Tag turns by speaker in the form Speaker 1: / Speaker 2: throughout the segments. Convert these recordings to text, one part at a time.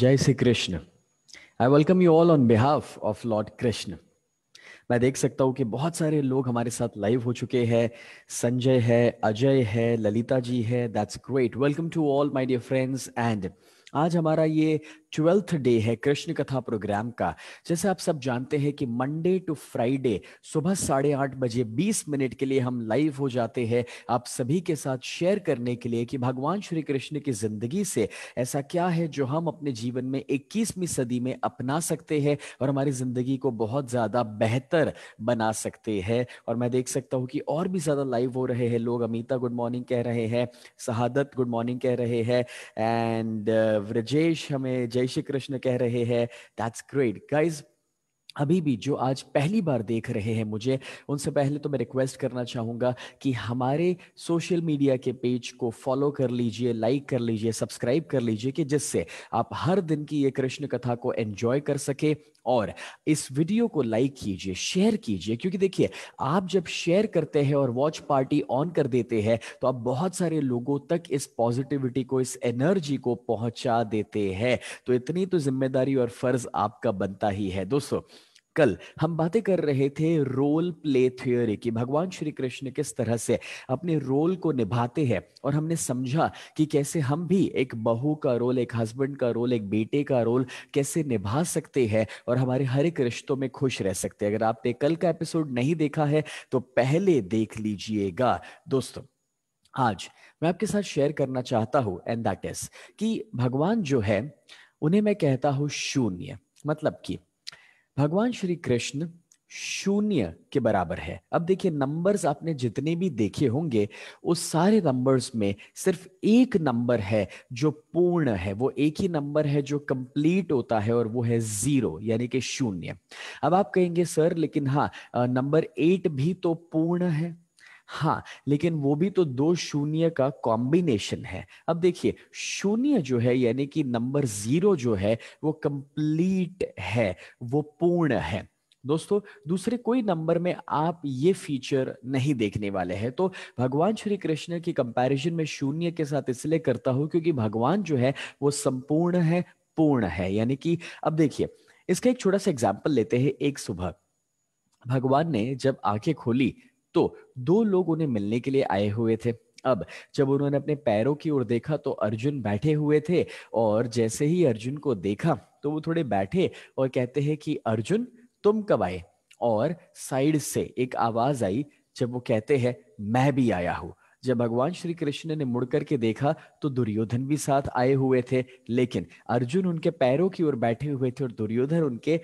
Speaker 1: जय Shri Krishna I welcome you all on behalf of lord Krishna मैं देख सकता हूँ कि बहुत सारे लोग हमारे साथ लाइव हो चुके हैं संजय है अजय है ललिता जी है that's great welcome to all my dear friends and आज हमारा ये ट्वेल्थ डे है कृष्ण कथा प्रोग्राम का जैसे आप सब जानते हैं कि मंडे टू फ्राइडे सुबह साढ़े आठ बजे बीस मिनट के लिए हम लाइव हो जाते हैं आप सभी के साथ शेयर करने के लिए कि भगवान श्री कृष्ण की जिंदगी से ऐसा क्या है जो हम अपने जीवन में इक्कीसवीं सदी में अपना सकते हैं और हमारी जिंदगी को बहुत ज्यादा बेहतर बना सकते हैं और मैं देख सकता हूँ कि और भी ज्यादा लाइव हो रहे हैं लोग अमिता गुड मॉर्निंग कह रहे हैं शहादत गुड मॉर्निंग कह रहे हैं एंड ब्रजेश uh, हमें जय श्री कृष्ण कह रहे हैं दैट्स ग्रेट गाइज अभी भी जो आज पहली बार देख रहे हैं मुझे उनसे पहले तो मैं रिक्वेस्ट करना चाहूँगा कि हमारे सोशल मीडिया के पेज को फॉलो कर लीजिए लाइक कर लीजिए सब्सक्राइब कर लीजिए कि जिससे आप हर दिन की ये कृष्ण कथा को एंजॉय कर सके और इस वीडियो को लाइक कीजिए शेयर कीजिए क्योंकि देखिए आप जब शेयर करते हैं और वॉच पार्टी ऑन कर देते हैं तो आप बहुत सारे लोगों तक इस पॉजिटिविटी को इस एनर्जी को पहुंचा देते हैं तो इतनी तो जिम्मेदारी और फर्ज आपका बनता ही है दोस्तों कल हम बातें कर रहे थे रोल प्ले थ्योरी की भगवान श्री कृष्ण किस तरह से अपने रोल को निभाते हैं और हमने समझा कि कैसे हम भी एक बहू का रोल एक हस्बैंड का रोल एक बेटे का रोल कैसे निभा सकते हैं और हमारे हर एक रिश्तों में खुश रह सकते हैं अगर आपने कल का एपिसोड नहीं देखा है तो पहले देख लीजिएगा दोस्तों आज मैं आपके साथ शेयर करना चाहता हूं एंड दैट इज कि भगवान जो है उन्हें मैं कहता हूं शून्य मतलब कि भगवान श्री कृष्ण शून्य के बराबर है अब देखिए नंबर्स आपने जितने भी देखे होंगे उस सारे नंबर्स में सिर्फ एक नंबर है जो पूर्ण है वो एक ही नंबर है जो कंप्लीट होता है और वो है जीरो यानी कि शून्य अब आप कहेंगे सर लेकिन हाँ नंबर एट भी तो पूर्ण है हाँ लेकिन वो भी तो दो शून्य का कॉम्बिनेशन है अब देखिए शून्य जो है यानी कि नंबर जीरो जो है वो कंप्लीट है वो पूर्ण है दोस्तों दूसरे कोई नंबर में आप ये फीचर नहीं देखने वाले हैं तो भगवान श्री कृष्ण की कंपैरिजन में शून्य के साथ इसलिए करता हूं क्योंकि भगवान जो है वो संपूर्ण है पूर्ण है यानी कि अब देखिए इसका एक छोटा सा एग्जाम्पल लेते हैं एक सुबह भगवान ने जब आंखें खोली तो दो लोग उन्हें मिलने के लिए आए हुए थे अब जब उन्होंने अपने पैरों की ओर देखा तो अर्जुन बैठे हुए थे और जैसे ही अर्जुन को देखा तो वो थोड़े बैठे और कहते हैं कि अर्जुन तुम कब आए और साइड से एक आवाज आई जब वो कहते हैं मैं भी आया हूं जब भगवान श्री कृष्ण ने मुड़ करके देखा तो दुर्योधन भी साथ आए हुए थे लेकिन अर्जुन उनके पैरों की ओर बैठे हुए थे और दुर्योधन उनके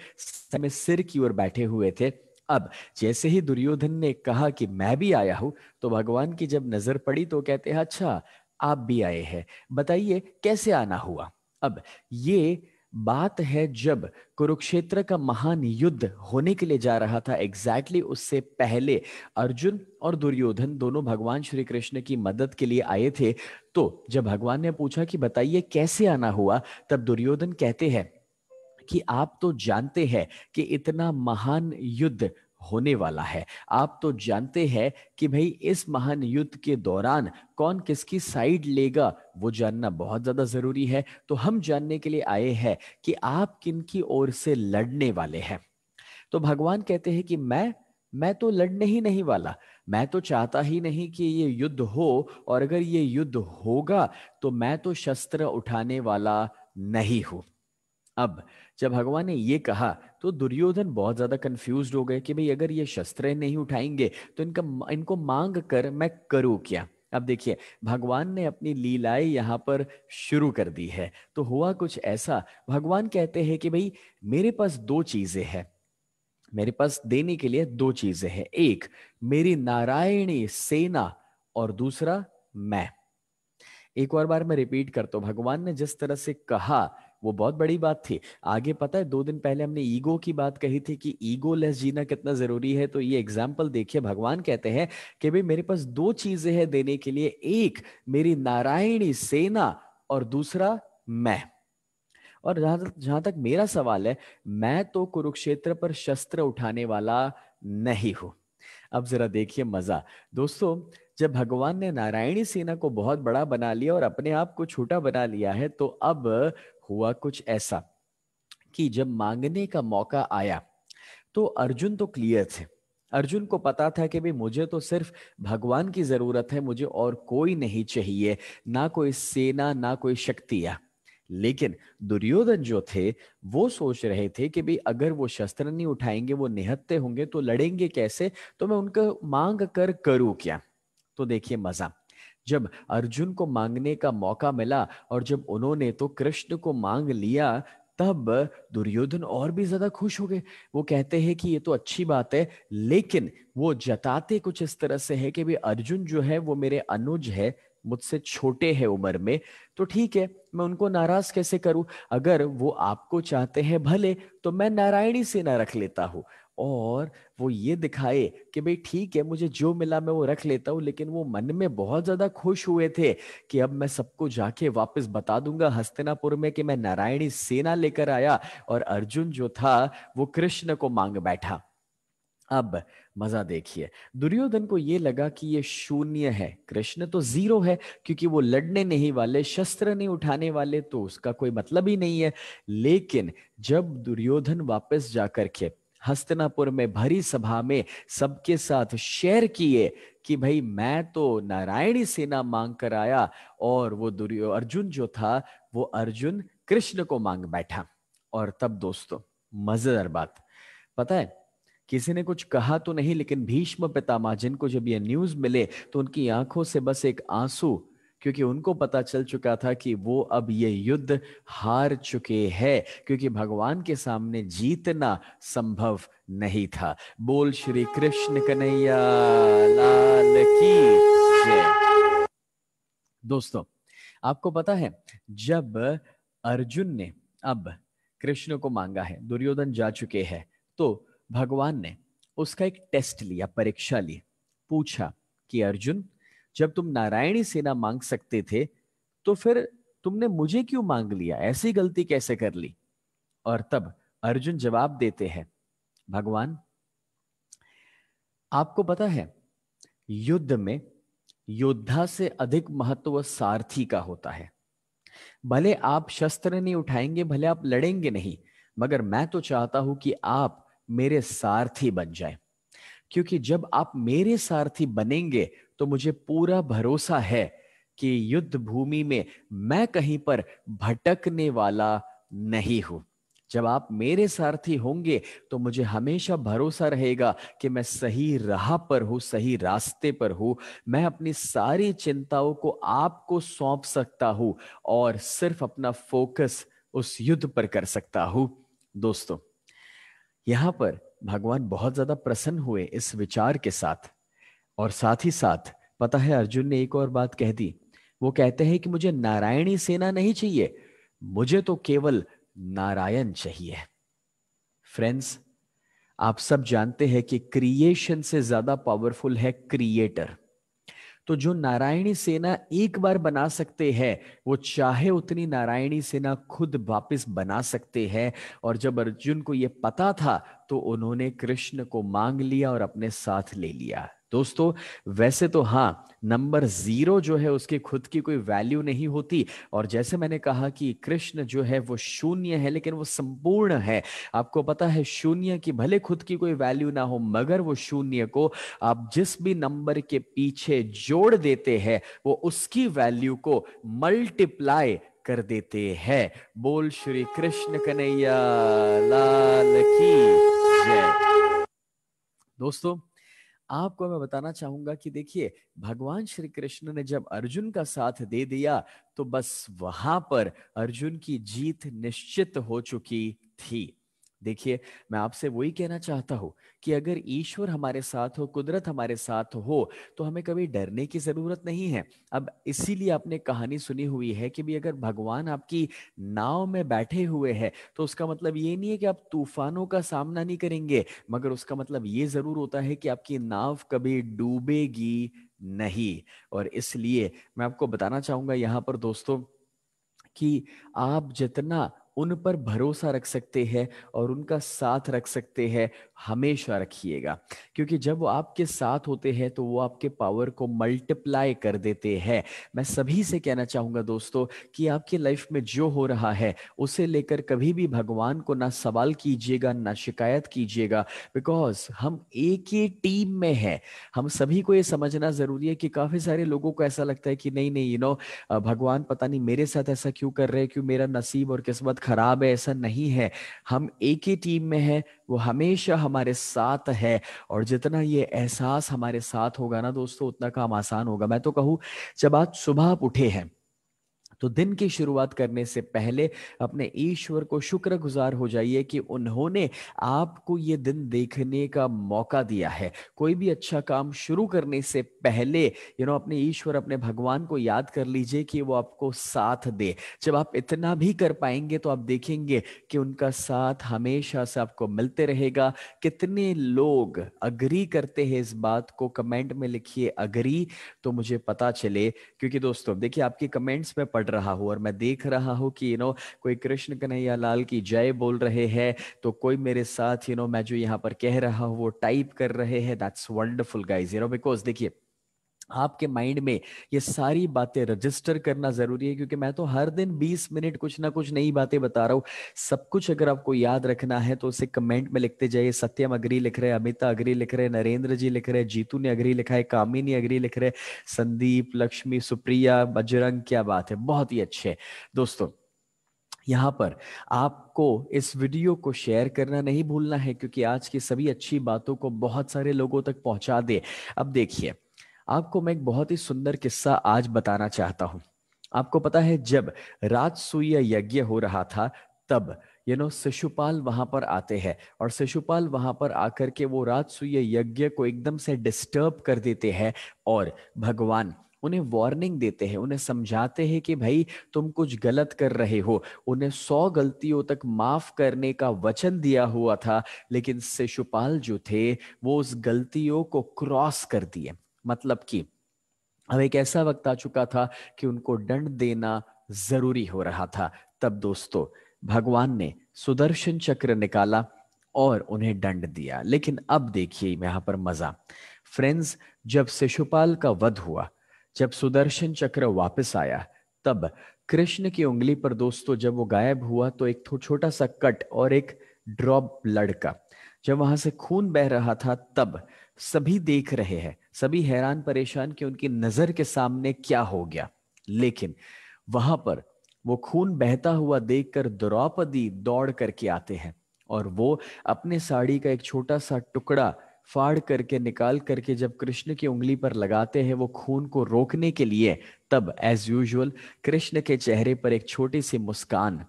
Speaker 1: सिर की ओर बैठे हुए थे अब जैसे ही दुर्योधन ने कहा कि मैं भी आया हूं तो भगवान की जब नजर पड़ी तो कहते हैं अच्छा आप भी आए हैं बताइए कैसे आना हुआ अब ये बात है जब कुरुक्षेत्र का महान युद्ध होने के लिए जा रहा था एग्जैक्टली exactly उससे पहले अर्जुन और दुर्योधन दोनों भगवान श्री कृष्ण की मदद के लिए आए थे तो जब भगवान ने पूछा कि बताइए कैसे आना हुआ तब दुर्योधन कहते हैं कि आप तो जानते हैं कि इतना महान युद्ध होने वाला है आप तो जानते हैं कि भाई इस महान युद्ध के दौरान कौन किसकी साइड लेगा वो जानना बहुत ज़्यादा ज़रूरी है तो हम जानने के लिए आए हैं कि आप किन की ओर से लड़ने वाले हैं तो भगवान कहते हैं कि मैं मैं तो लड़ने ही नहीं वाला मैं तो चाहता ही नहीं कि ये युद्ध हो और अगर ये युद्ध होगा तो मैं तो शस्त्र उठाने वाला नहीं हूं अब जब भगवान ने ये कहा तो दुर्योधन बहुत ज्यादा कंफ्यूज हो गए कि भाई अगर ये शस्त्र नहीं उठाएंगे तो इनका इनको मांग कर मैं करूँ क्या अब देखिए भगवान ने अपनी लीलाएं यहाँ पर शुरू कर दी है तो हुआ कुछ ऐसा भगवान कहते हैं कि भाई मेरे पास दो चीजें हैं मेरे पास देने के लिए दो चीजें हैं एक मेरी नारायणी सेना और दूसरा मैं एक और बार मैं रिपीट करता हूं भगवान ने जिस तरह से कहा वो बहुत बड़ी बात थी आगे पता है दो दिन पहले हमने ईगो की बात कही थी कि ईगो लेस जीना कितना जरूरी है तो ये एग्जाम्पल देखिए भगवान कहते हैं कि भाई मेरे पास दो चीजें हैं देने के लिए एक मेरी नारायणी सेना और दूसरा मैं और जहां तक जहां तक मेरा सवाल है मैं तो कुरुक्षेत्र पर शस्त्र उठाने वाला नहीं हूं अब जरा देखिए मजा दोस्तों जब भगवान ने नारायणी सेना को बहुत बड़ा बना लिया और अपने आप को छोटा बना लिया है तो अब हुआ कुछ ऐसा कि जब मांगने का मौका आया तो अर्जुन तो क्लियर थे अर्जुन को पता था कि भाई मुझे तो सिर्फ भगवान की जरूरत है मुझे और कोई नहीं चाहिए ना कोई सेना ना कोई शक्तियाँ लेकिन दुर्योधन जो थे वो सोच रहे थे कि भाई अगर वो शस्त्र नहीं उठाएंगे वो निहत्ते होंगे तो लड़ेंगे कैसे तो मैं उनका मांग कर करूं क्या तो देखिए मजा जब अर्जुन को मांगने का मौका मिला और जब उन्होंने तो कृष्ण को मांग लिया तब दुर्योधन और भी ज्यादा खुश हो गए वो कहते हैं कि ये तो अच्छी बात है लेकिन वो जताते कुछ इस तरह से है कि भाई अर्जुन जो है वो मेरे अनुज है मुझसे छोटे हैं उम्र में तो ठीक है मैं उनको नाराज कैसे करूं अगर वो आपको चाहते हैं भले तो मैं नारायणी सेना रख लेता हूं और वो ये दिखाए कि भाई ठीक है मुझे जो मिला मैं वो रख लेता हूँ लेकिन वो मन में बहुत ज्यादा खुश हुए थे कि अब मैं सबको जाके वापस बता दूंगा हस्तिनापुर में कि मैं नारायणी सेना लेकर आया और अर्जुन जो था वो कृष्ण को मांग बैठा अब मजा देखिए दुर्योधन को यह लगा कि ये शून्य है कृष्ण तो जीरो है क्योंकि वो लड़ने नहीं वाले शस्त्र नहीं उठाने वाले तो उसका कोई मतलब ही नहीं है लेकिन जब दुर्योधन वापस जाकर के हस्तनापुर में भरी सभा में सबके साथ शेयर किए कि भाई मैं तो नारायणी सेना मांग कर आया और वो दुर्यो अर्जुन जो था वो अर्जुन कृष्ण को मांग बैठा और तब दोस्तों मजेदार बात पता है किसी ने कुछ कहा तो नहीं लेकिन भीष्म पितामह को जब ये न्यूज मिले तो उनकी आंखों से बस एक आंसू क्योंकि उनको पता चल चुका था कि वो अब ये युद्ध हार चुके हैं क्योंकि भगवान के सामने जीतना संभव नहीं था बोल श्री कृष्ण कन्हैया लाल की दोस्तों आपको पता है जब अर्जुन ने अब कृष्ण को मांगा है दुर्योधन जा चुके हैं तो भगवान ने उसका एक टेस्ट लिया परीक्षा ली पूछा कि अर्जुन जब तुम नारायणी सेना मांग सकते थे तो फिर तुमने मुझे क्यों मांग लिया ऐसी गलती कैसे कर ली और तब अर्जुन जवाब देते हैं भगवान आपको पता है युद्ध में योद्धा से अधिक महत्व सारथी का होता है भले आप शस्त्र नहीं उठाएंगे भले आप लड़ेंगे नहीं मगर मैं तो चाहता हूं कि आप मेरे सारथी बन जाए क्योंकि जब आप मेरे सारथी बनेंगे तो मुझे पूरा भरोसा है कि युद्ध भूमि में मैं कहीं पर भटकने वाला नहीं हूं जब आप मेरे सारथी होंगे तो मुझे हमेशा भरोसा रहेगा कि मैं सही राह पर हूं सही रास्ते पर हूं मैं अपनी सारी चिंताओं को आपको सौंप सकता हूँ और सिर्फ अपना फोकस उस युद्ध पर कर सकता हूँ दोस्तों यहां पर भगवान बहुत ज्यादा प्रसन्न हुए इस विचार के साथ और साथ ही साथ पता है अर्जुन ने एक और बात कह दी वो कहते हैं कि मुझे नारायणी सेना नहीं चाहिए मुझे तो केवल नारायण चाहिए फ्रेंड्स आप सब जानते हैं कि क्रिएशन से ज्यादा पावरफुल है क्रिएटर तो जो नारायणी सेना एक बार बना सकते हैं वो चाहे उतनी नारायणी सेना खुद वापस बना सकते हैं और जब अर्जुन को ये पता था तो उन्होंने कृष्ण को मांग लिया और अपने साथ ले लिया दोस्तों वैसे तो हाँ नंबर जीरो जो है उसके खुद की कोई वैल्यू नहीं होती और जैसे मैंने कहा कि कृष्ण जो है वो शून्य है लेकिन वो संपूर्ण है आपको पता है शून्य की भले खुद की कोई वैल्यू ना हो मगर वो शून्य को आप जिस भी नंबर के पीछे जोड़ देते हैं वो उसकी वैल्यू को मल्टीप्लाई कर देते हैं बोल श्री कृष्ण कन्हैया लाल की दोस्तों आपको मैं बताना चाहूंगा कि देखिए भगवान श्री कृष्ण ने जब अर्जुन का साथ दे दिया तो बस वहां पर अर्जुन की जीत निश्चित हो चुकी थी देखिए मैं आपसे वही कहना चाहता हूँ कि अगर ईश्वर हमारे साथ हो कुदरत हमारे साथ हो तो हमें कभी डरने की ज़रूरत नहीं है अब इसीलिए आपने कहानी सुनी हुई है कि भी अगर भगवान आपकी नाव में बैठे हुए हैं तो उसका मतलब ये नहीं है कि आप तूफानों का सामना नहीं करेंगे मगर उसका मतलब ये ज़रूर होता है कि आपकी नाव कभी डूबेगी नहीं और इसलिए मैं आपको बताना चाहूंगा यहाँ पर दोस्तों कि आप जितना उन पर भरोसा रख सकते हैं और उनका साथ रख सकते हैं हमेशा रखिएगा क्योंकि जब वो आपके साथ होते हैं तो वो आपके पावर को मल्टीप्लाई कर देते हैं मैं सभी से कहना चाहूँगा दोस्तों कि आपके लाइफ में जो हो रहा है उसे लेकर कभी भी भगवान को ना सवाल कीजिएगा ना शिकायत कीजिएगा बिकॉज हम एक ही टीम में है हम सभी को ये समझना ज़रूरी है कि काफ़ी सारे लोगों को ऐसा लगता है कि नहीं नहीं यू नो भगवान पता नहीं मेरे साथ ऐसा क्यों कर रहे हैं क्यों मेरा नसीब और किस्मत खराब है ऐसा नहीं है हम एक ही टीम में हैं वो हमेशा हमारे साथ है और जितना ये एहसास हमारे साथ होगा ना दोस्तों उतना काम आसान होगा मैं तो कहूँ जब आज सुबह आप उठे हैं तो दिन की शुरुआत करने से पहले अपने ईश्वर को शुक्रगुजार हो जाइए कि उन्होंने आपको ये दिन देखने का मौका दिया है कोई भी अच्छा काम शुरू करने से पहले यू नो अपने ईश्वर अपने भगवान को याद कर लीजिए कि वो आपको साथ दे जब आप इतना भी कर पाएंगे तो आप देखेंगे कि उनका साथ हमेशा से आपको मिलते रहेगा कितने लोग अग्री करते हैं इस बात को कमेंट में लिखिए अग्री तो मुझे पता चले क्योंकि दोस्तों देखिए आपके कमेंट्स में पढ़ पढ़ रहा हूँ और मैं देख रहा हूँ कि यू नो कोई कृष्ण कन्हैया लाल की जय बोल रहे हैं तो कोई मेरे साथ यू नो मैं जो यहाँ पर कह रहा हूँ वो टाइप कर रहे हैं that's wonderful guys you know because देखिए आपके माइंड में ये सारी बातें रजिस्टर करना जरूरी है क्योंकि मैं तो हर दिन 20 मिनट कुछ ना कुछ नई बातें बता रहा हूँ सब कुछ अगर आपको याद रखना है तो उसे कमेंट में लिखते जाइए सत्यम अग्री लिख रहे अमिता अग्री लिख रहे नरेंद्र जी लिख रहे जीतू ने अग्री लिखा है कामिनी अग्री लिख रहे संदीप लक्ष्मी सुप्रिया बजरंग क्या बात है बहुत ही अच्छे दोस्तों यहाँ पर आपको इस वीडियो को शेयर करना नहीं भूलना है क्योंकि आज की सभी अच्छी बातों को बहुत सारे लोगों तक पहुंचा दे अब देखिए आपको मैं एक बहुत ही सुंदर किस्सा आज बताना चाहता हूँ आपको पता है जब राजसूय यज्ञ हो रहा था तब यू नो शिशुपाल वहां पर आते हैं और शिशुपाल वहां पर आकर के वो राजसूय यज्ञ को एकदम से डिस्टर्ब कर देते हैं और भगवान उन्हें वार्निंग देते हैं उन्हें समझाते हैं कि भाई तुम कुछ गलत कर रहे हो उन्हें सौ गलतियों तक माफ करने का वचन दिया हुआ था लेकिन शिशुपाल जो थे वो उस गलतियों को क्रॉस कर दिए मतलब कि अब एक ऐसा वक्त आ चुका था कि उनको दंड देना जरूरी हो रहा था तब दोस्तों भगवान ने सुदर्शन चक्र निकाला और उन्हें दंड दिया लेकिन अब देखिए यहां पर मजा फ्रेंड्स जब शिशुपाल का वध हुआ जब सुदर्शन चक्र वापस आया तब कृष्ण की उंगली पर दोस्तों जब वो गायब हुआ तो एक छोटा सा कट और एक ड्रॉप लड़का जब वहां से खून बह रहा था तब सभी देख रहे हैं सभी हैरान परेशान कि उनकी नजर के सामने क्या हो गया लेकिन वहां पर वो खून बहता हुआ देखकर द्रौपदी दौड़ करके आते हैं और वो अपने साड़ी का एक छोटा सा टुकड़ा फाड़ करके निकाल करके जब कृष्ण की उंगली पर लगाते हैं वो खून को रोकने के लिए तब एज यूजल कृष्ण के चेहरे पर एक छोटी सी मुस्कान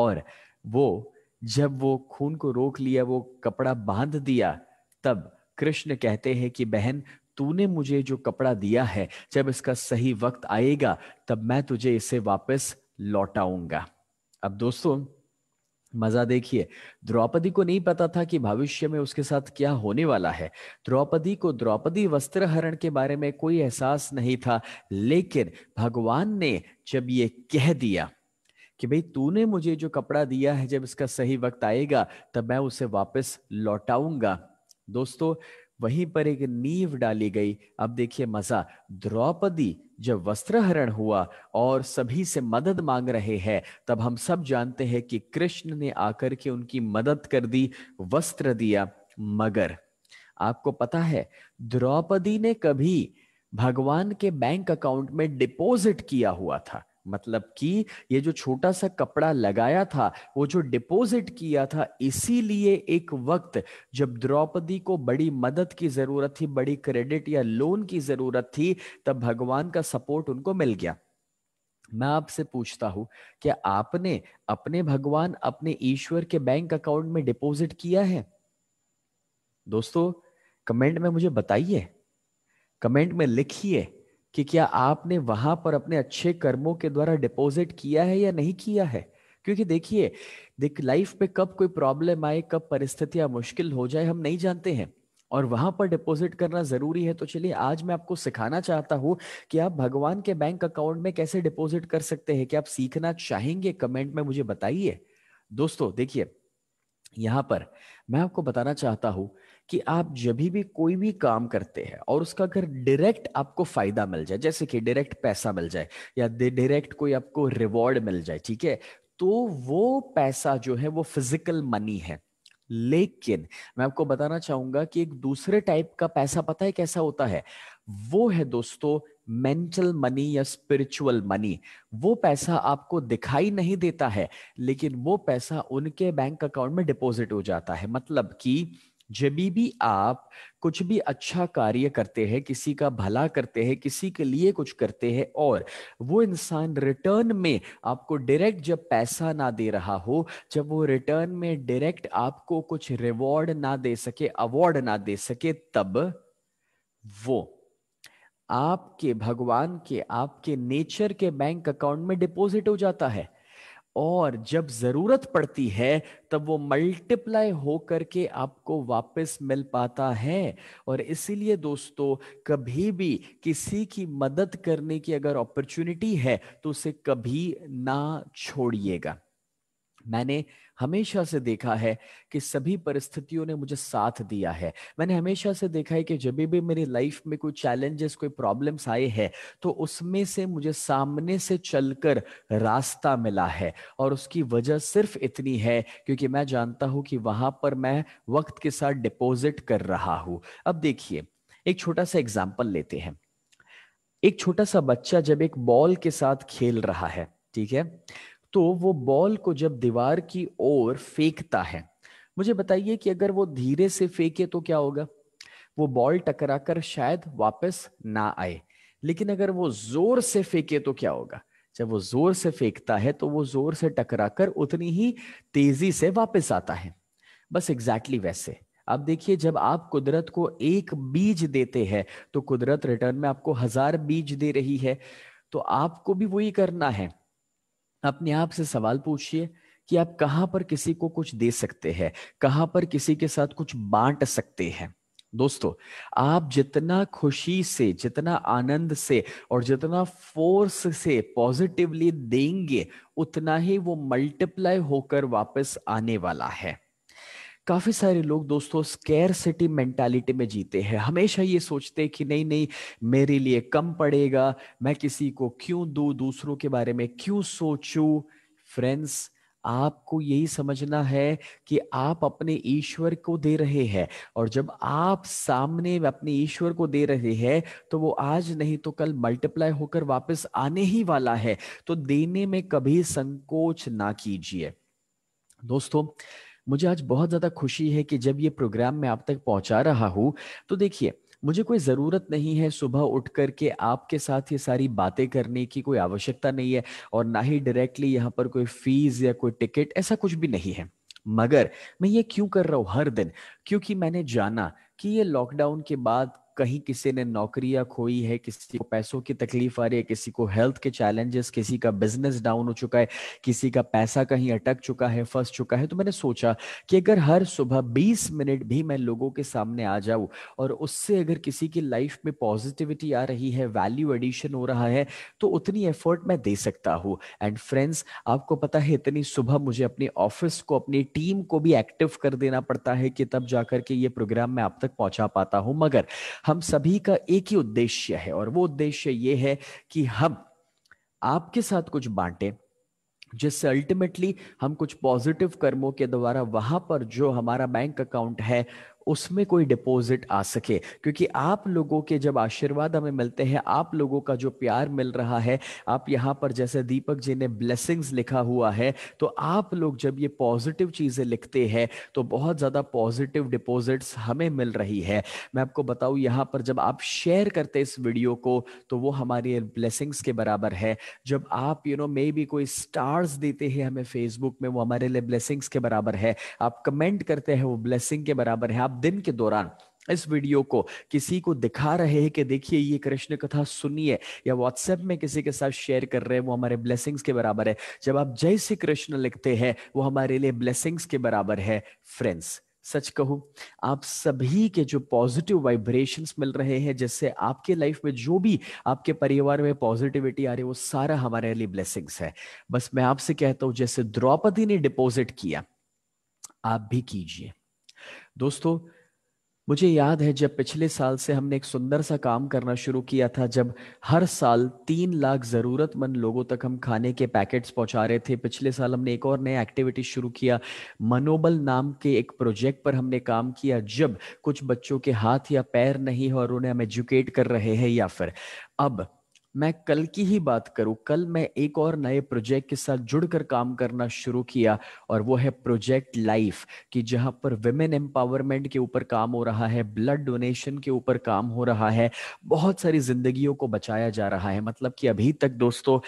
Speaker 1: और वो जब वो खून को रोक लिया वो कपड़ा बांध दिया तब कृष्ण कहते हैं कि बहन तूने मुझे जो कपड़ा दिया है जब इसका सही वक्त आएगा तब मैं तुझे इसे वापस लौटाऊंगा अब दोस्तों मजा देखिए द्रौपदी को नहीं पता था कि भविष्य में उसके साथ क्या होने वाला है द्रौपदी को द्रौपदी वस्त्र हरण के बारे में कोई एहसास नहीं था लेकिन भगवान ने जब ये कह दिया कि भाई तूने मुझे जो कपड़ा दिया है जब इसका सही वक्त आएगा तब मैं उसे वापस लौटाऊंगा दोस्तों वहीं पर एक नींव डाली गई अब देखिए मजा द्रौपदी जब वस्त्र हरण हुआ और सभी से मदद मांग रहे हैं तब हम सब जानते हैं कि कृष्ण ने आकर के उनकी मदद कर दी वस्त्र दिया मगर आपको पता है द्रौपदी ने कभी भगवान के बैंक अकाउंट में डिपॉजिट किया हुआ था मतलब कि ये जो छोटा सा कपड़ा लगाया था वो जो डिपॉजिट किया था इसीलिए एक वक्त जब द्रौपदी को बड़ी मदद की जरूरत थी बड़ी क्रेडिट या लोन की जरूरत थी तब भगवान का सपोर्ट उनको मिल गया मैं आपसे पूछता हूं क्या आपने अपने भगवान अपने ईश्वर के बैंक अकाउंट में डिपॉजिट किया है दोस्तों कमेंट में मुझे बताइए कमेंट में लिखिए कि क्या आपने वहां पर अपने अच्छे कर्मों के द्वारा डिपॉजिट किया है या नहीं किया है क्योंकि देखिए देख लाइफ पे कब कोई प्रॉब्लम आए कब परिस्थितियां मुश्किल हो जाए हम नहीं जानते हैं और वहां पर डिपॉजिट करना जरूरी है तो चलिए आज मैं आपको सिखाना चाहता हूं कि आप भगवान के बैंक अकाउंट में कैसे डिपॉजिट कर सकते हैं क्या आप सीखना चाहेंगे कमेंट में मुझे बताइए दोस्तों देखिए यहाँ पर मैं आपको बताना चाहता हूं कि आप जब भी कोई भी काम करते हैं और उसका अगर डायरेक्ट आपको फायदा मिल जाए जैसे कि डायरेक्ट पैसा मिल जाए या डायरेक्ट कोई आपको रिवॉर्ड मिल जाए ठीक है तो वो पैसा जो है वो फिजिकल मनी है लेकिन मैं आपको बताना चाहूंगा कि एक दूसरे टाइप का पैसा पता है कैसा होता है वो है दोस्तों मेंटल मनी या स्पिरिचुअल मनी वो पैसा आपको दिखाई नहीं देता है लेकिन वो पैसा उनके बैंक अकाउंट में डिपॉजिट हो जाता है मतलब कि जब भी आप कुछ भी अच्छा कार्य करते हैं किसी का भला करते हैं किसी के लिए कुछ करते हैं और वो इंसान रिटर्न में आपको डायरेक्ट जब पैसा ना दे रहा हो जब वो रिटर्न में डायरेक्ट आपको कुछ रिवॉर्ड ना दे सके अवार्ड ना दे सके तब वो आपके भगवान के आपके नेचर के बैंक अकाउंट में डिपॉजिट हो जाता है और जब जरूरत पड़ती है तब वो मल्टीप्लाई हो करके आपको वापस मिल पाता है और इसीलिए दोस्तों कभी भी किसी की मदद करने की अगर अपॉर्चुनिटी है तो उसे कभी ना छोड़िएगा मैंने हमेशा से देखा है कि सभी परिस्थितियों ने मुझे साथ दिया है मैंने हमेशा से देखा है कि जब भी मेरी लाइफ में कोई चैलेंजेस कोई प्रॉब्लम्स आए हैं तो उसमें से मुझे सामने से चलकर रास्ता मिला है और उसकी वजह सिर्फ इतनी है क्योंकि मैं जानता हूं कि वहां पर मैं वक्त के साथ डिपॉजिट कर रहा हूं अब देखिए एक छोटा सा एग्जाम्पल लेते हैं एक छोटा सा बच्चा जब एक बॉल के साथ खेल रहा है ठीक है तो वो बॉल को जब दीवार की ओर फेंकता है मुझे बताइए कि अगर वो धीरे से फेंके तो क्या होगा वो बॉल टकराकर शायद वापस ना आए लेकिन अगर वो जोर से फेंके तो क्या होगा जब वो जोर से फेंकता है तो वो जोर से टकराकर उतनी ही तेजी से वापस आता है बस एग्जैक्टली exactly वैसे अब देखिए जब आप कुदरत को एक बीज देते हैं तो कुदरत रिटर्न में आपको हजार बीज दे रही है तो आपको भी वही करना है अपने आप से सवाल पूछिए कि आप कहाँ पर किसी को कुछ दे सकते हैं कहाँ पर किसी के साथ कुछ बांट सकते हैं दोस्तों आप जितना खुशी से जितना आनंद से और जितना फोर्स से पॉजिटिवली देंगे उतना ही वो मल्टीप्लाई होकर वापस आने वाला है काफ़ी सारे लोग दोस्तों स्केयर सिटी मेंटालिटी में जीते हैं हमेशा ये सोचते कि नहीं नहीं मेरे लिए कम पड़ेगा मैं किसी को क्यों दू दूसरों के बारे में क्यों सोचू फ्रेंड्स आपको यही समझना है कि आप अपने ईश्वर को दे रहे हैं और जब आप सामने अपने ईश्वर को दे रहे हैं तो वो आज नहीं तो कल मल्टीप्लाई होकर वापस आने ही वाला है तो देने में कभी संकोच ना कीजिए दोस्तों मुझे आज बहुत ज़्यादा खुशी है कि जब ये प्रोग्राम मैं आप तक पहुंचा रहा हूँ तो देखिए मुझे कोई ज़रूरत नहीं है सुबह उठ कर के आपके साथ ये सारी बातें करने की कोई आवश्यकता नहीं है और ना ही डायरेक्टली यहाँ पर कोई फीस या कोई टिकट ऐसा कुछ भी नहीं है मगर मैं ये क्यों कर रहा हूँ हर दिन क्योंकि मैंने जाना कि ये लॉकडाउन के बाद कहीं किसी ने नौकरियां खोई है किसी को पैसों की तकलीफ आ रही है किसी को हेल्थ के चैलेंजेस किसी का बिजनेस डाउन हो चुका है किसी का पैसा कहीं अटक चुका है फंस चुका है तो मैंने सोचा कि अगर हर सुबह 20 मिनट भी मैं लोगों के सामने आ जाऊं और उससे अगर किसी की लाइफ में पॉजिटिविटी आ रही है वैल्यू एडिशन हो रहा है तो उतनी एफर्ट मैं दे सकता हूँ एंड फ्रेंड्स आपको पता है इतनी सुबह मुझे अपने ऑफिस को अपनी टीम को भी एक्टिव कर देना पड़ता है कि तब जाकर के ये प्रोग्राम मैं आप तक पहुंचा पाता हूँ मगर हम सभी का एक ही उद्देश्य है और वो उद्देश्य ये है कि हम आपके साथ कुछ बांटे जिससे अल्टीमेटली हम कुछ पॉजिटिव कर्मों के द्वारा वहां पर जो हमारा बैंक अकाउंट है उसमें कोई डिपॉजिट आ सके क्योंकि आप लोगों के जब आशीर्वाद हमें मिलते हैं आप लोगों का जो प्यार मिल रहा है आप यहाँ पर जैसे दीपक जी ने ब्लेसिंग्स लिखा हुआ है तो आप लोग जब ये पॉजिटिव चीजें लिखते हैं तो बहुत ज्यादा पॉजिटिव डिपॉजिट्स हमें मिल रही है मैं आपको बताऊँ यहाँ पर जब आप शेयर करते इस वीडियो को तो वो हमारी ब्लेसिंग्स के बराबर है जब आप यू नो मे बी कोई स्टार्स देते हैं हमें फेसबुक में वो हमारे लिए ब्लेसिंग्स के बराबर है आप कमेंट करते हैं वो ब्लेसिंग के बराबर है आप दिन के दौरान इस वीडियो को किसी को दिखा रहे हैं कि देखिए ये कृष्ण कथा सुनिए या व्हाट्सएप में किसी के साथ शेयर कर रहे हैं वो हमारे ब्लेसिंग्स के बराबर है जब आप जय श्री कृष्ण लिखते हैं वो हमारे लिए ब्लेसिंग्स के बराबर है फ्रेंड्स सच कहूं आप सभी के जो पॉजिटिव वाइब्रेशंस मिल रहे हैं जिससे आपके लाइफ में जो भी आपके परिवार में पॉजिटिविटी आ रही है वो सारा हमारे लिए ब्लेसिंग्स है बस मैं आपसे कहता हूं जैसे द्रौपदी ने डिपॉजिट किया आप भी कीजिए दोस्तों मुझे याद है जब पिछले साल से हमने एक सुंदर सा काम करना शुरू किया था जब हर साल तीन लाख ज़रूरतमंद लोगों तक हम खाने के पैकेट्स पहुंचा रहे थे पिछले साल हमने एक और नया एक्टिविटी शुरू किया मनोबल नाम के एक प्रोजेक्ट पर हमने काम किया जब कुछ बच्चों के हाथ या पैर नहीं और उन्हें हम एजुकेट कर रहे हैं या फिर अब मैं कल की ही बात करूं कल मैं एक और नए प्रोजेक्ट के साथ जुड़कर काम करना शुरू किया और वो है प्रोजेक्ट लाइफ कि जहां पर वेमेन एम्पावरमेंट के ऊपर काम हो रहा है ब्लड डोनेशन के ऊपर काम हो रहा है बहुत सारी जिंदगियों को बचाया जा रहा है मतलब कि अभी तक दोस्तों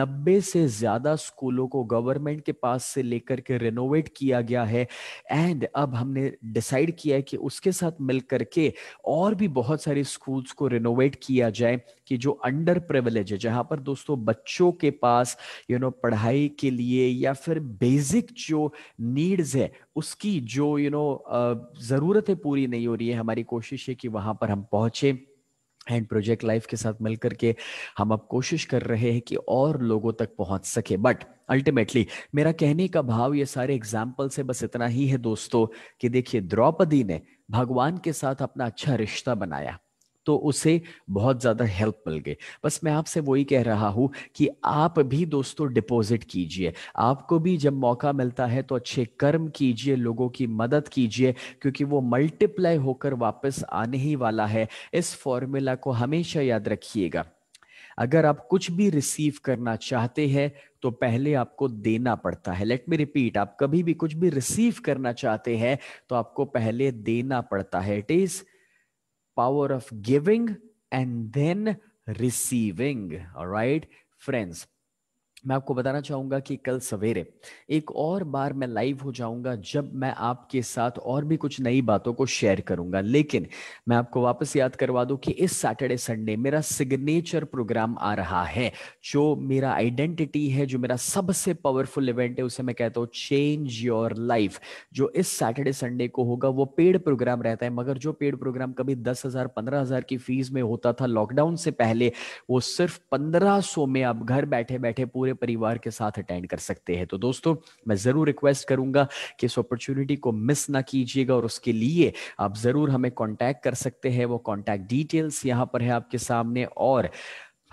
Speaker 1: नब्बे से ज्यादा स्कूलों को गवर्नमेंट के पास से लेकर के रिनोवेट किया गया है एंड अब हमने डिसाइड किया है कि उसके साथ मिल करके और भी बहुत सारे स्कूल्स को रिनोवेट किया जाए कि जो अंडर प्रिवलेज है जहां पर दोस्तों बच्चों के पास यू you नो know, पढ़ाई के लिए या फिर बेसिक जो नीड्स है उसकी जो यू you नो know, ज़रूरतें पूरी नहीं हो रही है हमारी कोशिश है कि वहां पर हम पहुंचे एंड प्रोजेक्ट लाइफ के साथ मिलकर के हम अब कोशिश कर रहे हैं कि और लोगों तक पहुंच सके बट अल्टीमेटली मेरा कहने का भाव ये सारे एग्जाम्पल से बस इतना ही है दोस्तों कि देखिए द्रौपदी ने भगवान के साथ अपना अच्छा रिश्ता बनाया तो उसे बहुत ज़्यादा हेल्प मिल गई बस मैं आपसे वही कह रहा हूं कि आप भी दोस्तों डिपॉजिट कीजिए आपको भी जब मौका मिलता है तो अच्छे कर्म कीजिए लोगों की मदद कीजिए क्योंकि वो मल्टीप्लाई होकर वापस आने ही वाला है इस फॉर्मूला को हमेशा याद रखिएगा अगर आप कुछ भी रिसीव करना चाहते हैं तो पहले आपको देना पड़ता है लेट मी रिपीट आप कभी भी कुछ भी रिसीव करना चाहते हैं तो आपको पहले देना पड़ता है it is power of giving and then receiving all right friends मैं आपको बताना चाहूंगा कि कल सवेरे एक और बार मैं लाइव हो जाऊंगा जब मैं आपके साथ और भी कुछ नई बातों को शेयर करूंगा लेकिन मैं आपको वापस याद करवा दूं कि इस सैटरडे संडे मेरा सिग्नेचर प्रोग्राम आ रहा है जो मेरा आइडेंटिटी है जो मेरा सबसे पावरफुल इवेंट है उसे मैं कहता हूँ चेंज योर लाइफ जो इस सैटरडे संडे को होगा वो पेड प्रोग्राम रहता है मगर जो पेड प्रोग्राम कभी दस हज़ार पंद्रह हज़ार की फीस में होता था लॉकडाउन से पहले वो सिर्फ पंद्रह सौ में आप घर बैठे बैठे पूरे पूरे परिवार के साथ अटेंड कर सकते हैं तो दोस्तों मैं ज़रूर रिक्वेस्ट करूंगा कि इस अपॉर्चुनिटी को मिस ना कीजिएगा और उसके लिए आप ज़रूर हमें कॉन्टैक्ट कर सकते हैं वो कॉन्टैक्ट डिटेल्स यहाँ पर है आपके सामने और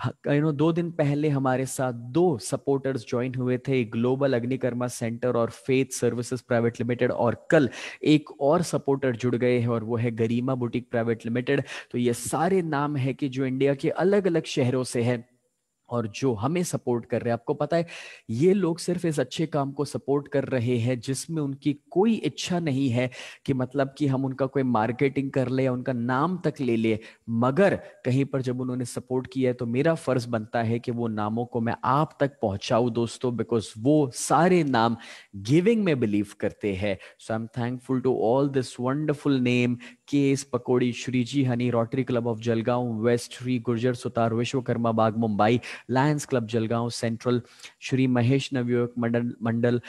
Speaker 1: यू हाँ, नो दो दिन पहले हमारे साथ दो सपोर्टर्स ज्वाइन हुए थे ग्लोबल अग्निकर्मा सेंटर और फेथ सर्विसेज प्राइवेट लिमिटेड और कल एक और सपोर्टर जुड़ गए हैं और वो है गरिमा बुटीक प्राइवेट लिमिटेड तो ये सारे नाम है कि जो इंडिया के अलग अलग शहरों से है और जो हमें सपोर्ट कर रहे हैं आपको पता है ये लोग सिर्फ इस अच्छे काम को सपोर्ट कर रहे हैं जिसमें उनकी कोई इच्छा नहीं है कि मतलब कि हम उनका कोई मार्केटिंग कर ले या उनका नाम तक ले ले मगर कहीं पर जब उन्होंने सपोर्ट किया है तो मेरा फर्ज बनता है कि वो नामों को मैं आप तक पहुंचाऊं दोस्तों बिकॉज वो सारे नाम गिविंग में बिलीव करते हैं so I am thankful to all this wonderful name केस पकोड़ी Shreeji honey rotary club of Jalgaon west Shri Gurjar Sutar Vishwakarma Bagh Mumbai lions club Jalgaon central Shri Mahesh Navyuvak Mandal Mandal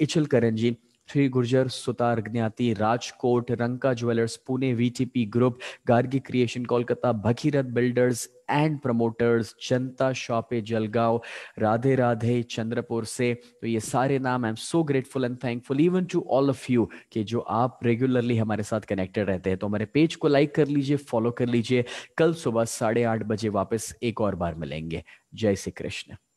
Speaker 1: Ichalkaranji Shri Gurjar Sutar Gnati Rajkot Ranka jewellers Pune VTP group Gargi creation Kolkata Bhagirath builders and promoters Janata shoppe Jalgaon Radhe Radhe Chandrapur से तो ये सारे नाम I am so grateful and thankful even to all of you कि जो आप रेगुलरली हमारे साथ कनेक्टेड रहते हैं तो हमारे पेज को लाइक कर लीजिए फॉलो कर लीजिए कल सुबह साढ़े आठ बजे वापस एक और बार मिलेंगे जय श्री कृष्ण